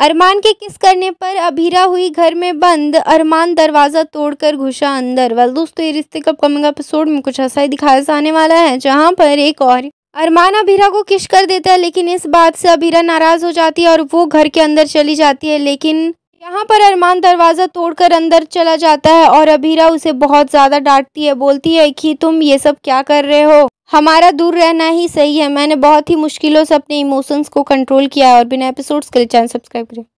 अरमान के किस करने पर अभीरा हुई घर में बंद अरमान दरवाज़ा तोड़कर घुसा अंदर वेल दोस्तों ये रिश्ते का अपकमिंग एपिसोड में कुछ ऐसा ही दिखाया जाने वाला है जहां पर एक और अरमान अभीरा को किश कर देता है लेकिन इस बात से अभीरा नाराज़ हो जाती है और वो घर के अंदर चली जाती है लेकिन यहाँ पर अरमान दरवाज़ा तोड़कर अंदर चला जाता है और अभीरा उसे बहुत ज़्यादा डांटती है बोलती है कि तुम ये सब क्या कर रहे हो हमारा दूर रहना ही सही है मैंने बहुत ही मुश्किलों से अपने इमोशंस को कंट्रोल किया है और बिना एपिसोड्स के लिए चैनल सब्सक्राइब करें